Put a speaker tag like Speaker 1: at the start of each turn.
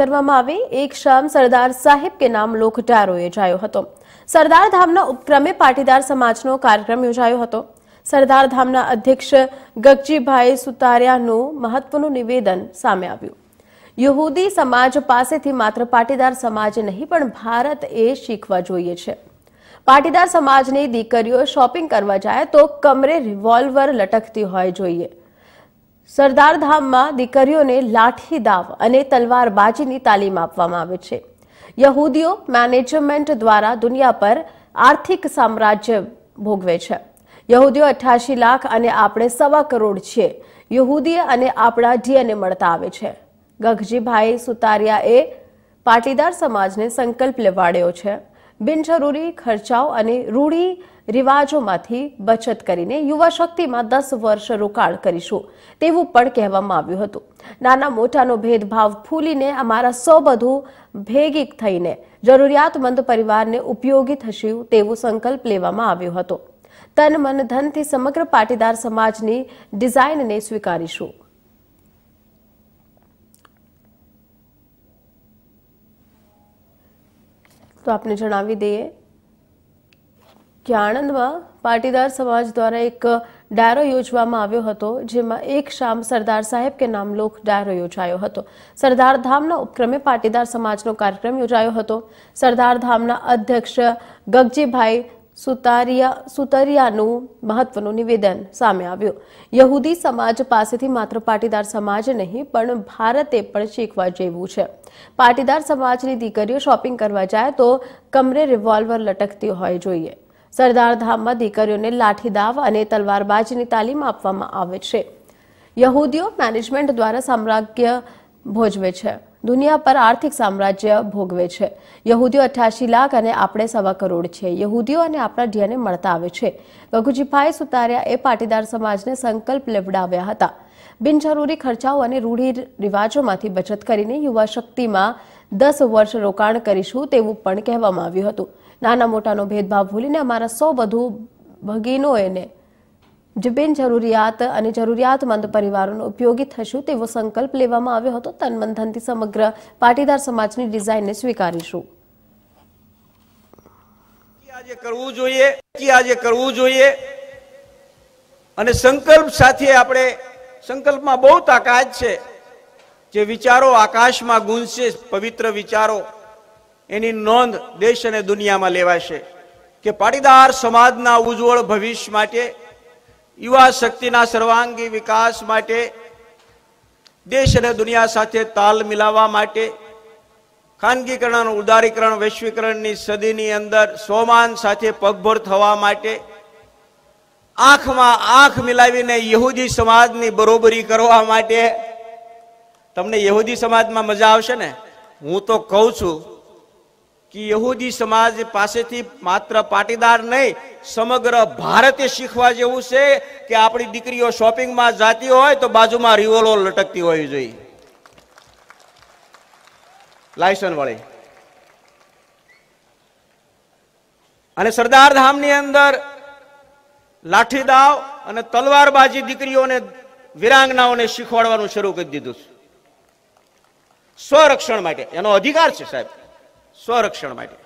Speaker 1: કરવામાં આવે એક શામ સરદાર સાહેબ કે નામ લોકઢારો યોજાયો હતો સરદાર ધામના ઉપક્રમે પાટીદાર સમાજનો કાર્યક્રમ યોજાયો હતો સરદાર ધામના અધ્યક્ષ ગગજીભાઈ સુતારિયાનું મહત્વનું નિવેદન સામે આવ્યું યહૂદી સમાજ પાસેથી માત્ર પાટીદાર સમાજ નહીં પણ ભારત એ શીખવા જોઈએ છે પાટીદાર સમાજની દીકરીઓ શોપિંગ કરવા જાય તો કમરે રિવોલ્વર લટકતી હોય જોઈએ સરદારધામમાં દીકરીઓને લાઠી દાવ અને તલવારબાજીની તાલીમ આપવામાં આવે છે યહૂદીઓ મેનેજમેન્ટ દ્વારા દુનિયા પર આર્થિક સામ્રાજ્ય ભોગવે છે યહૂદીઓ અઠ્યાસી લાખ અને આપણે સવા કરોડ છીએ યહૂદી અને આપણા ડીએનએ મળતા આવે છે ગગજીભાઈ સુતારિયાએ પાટીદાર સમાજને સંકલ્પ લેવાડ્યો છે બિનજરૂરી ખર્ચાઓ અને રૂઢી રિવાજોમાંથી બચત કરીને યુવા શક્તિમાં દસ વર્ષ રોકાણ કરીશું તેવું પણ કહેવામાં આવ્યું હતું નાના મોટાનો ભેદભાવ ફૂલીને અમારા સૌ બધું ભેગી થઈને જરૂરિયાતમંદ પરિવારને ઉપયોગી થશું તેવો સંકલ્પ લેવામાં આવ્યો હતો તન મન ધનથી સમગ્ર પાટીદાર સમાજની ડિઝાઇનને સ્વીકારીશું તો આપને જણાવી દઈએ કે આણંદમાં પાટીદાર સમાજ દ્વારા એક ડાયરો યોજવામાં આવ્યો હતો જેમાં એક શામ સરદાર સાહેબ કે નામલોક ડાયરો યોજાયો હતો સરદાર ધામના ઉપક્રમે પાટીદાર સમાજનો કાર્યક્રમ યોજાયો હતો સરદાર ધામના અધ્યક્ષ ગગજીભાઈ સુતારિયા સુતરિયાનું મહત્વનું નિવેદન સામે આવ્યું યહૂદી સમાજ પાસેથી માત્ર પાટીદાર સમાજ નહીં પણ ભારતે પણ શીખવા જેવું છે પાટીદાર સમાજની દીકરીઓ શોપિંગ કરવા જાય તો કમરે રિવોલ્વર લટકતી હોય જોઈએ સરદારધામમાં ધામમાં દીકરીઓને લાઠી અને તલવારબાજીની તાલીમ આપવામાં આવે છે યહૂદીઓ મેનેજમેન્ટ દ્વારા સામ્રાજ્ય ભોજવે છે દુનિયા પર આર્થિક સામ્રાજ્ય ભોગવે છે યહૂદીઓ અઠ્યાસી લાખ અને આપણે સવા કરોડ છે યહૂદીઓ અને આપણા ડીએનએ મળતા આવે છે ગગુજીભાઈ સુતાર્યા એ પાટીદાર સમાજને સંકલ્પ લેવડાવ્યા હતા બિનજરૂરી ખર્ચાઓ અને રૂઢિ રિવાજોમાંથી બચત કરીને યુવા શક્તિમાં દસ વર્ષ રોકાણ કરીશું તેવું પણ કહેવામાં આવ્યું હતું નાના મોટાનો ભેદભાવ ભૂલીને અમારા સૌ બધું ભગીનોએને જે જરૂરિયાત અને જરૂરિયાતમંદ પરિવારોને ઉપયોગી થશું તેવો સંકલ્પ લેવામાં આવ્યો હતો તન ધનથી સમગ્ર પાટીદાર સમાજની ડિઝાઇનને સ્વીકારીશું
Speaker 2: આજે કરવું જોઈએ આજે કરવું જોઈએ અને સંકલ્પ સાથે આપણે સંકલ્પમાં બહુ તાકાત છે જે વિચારો આકાશમાં ગુંજશે પવિત્ર વિચારો એની નોંધ દેશ અને દુનિયામાં લેવાશે કે પાટીદાર સમાજના ઉજ્જવળ ભવિષ્ય માટે યુવા શક્તિના સર્વાંગી વિકાસ માટે દેશ અને દુનિયા સાથે તાલ મિલાવવા માટે ખાનગીકરણ ઉદારીકરણ વૈશ્વિકરણની સદીની અંદર સોમાન સાથે પગભર થવા માટે આંખમાં આંખ મિલાવીને યહૂદી સમાજની બરોબરી કરવા માટે તમને યહૂદી સમાજમાં મજા આવશે ને હું તો કહું છું કે યહૂદી સમાજ પાસેથી માત્ર પાટીદાર નહીં સમગ્ર ભારતે શીખવા જેવું છે કે આપણી દીકરીઓ શોપિંગમાં જાતી હોય તો બાજુમાં રિવોલો લટકતી હોવી જોઈએ લાયસન વળે અને સરદાર ધામની અંદર લાઠી દાવ અને તલવારબાજી દીકરીઓને વિરાંગનાઓને શીખવાડવાનું શરૂ કરી દીધું છે સ્વરક્ષણ માટે એનો અધિકાર છે સાહેબ સ્વરક્ષણ માટે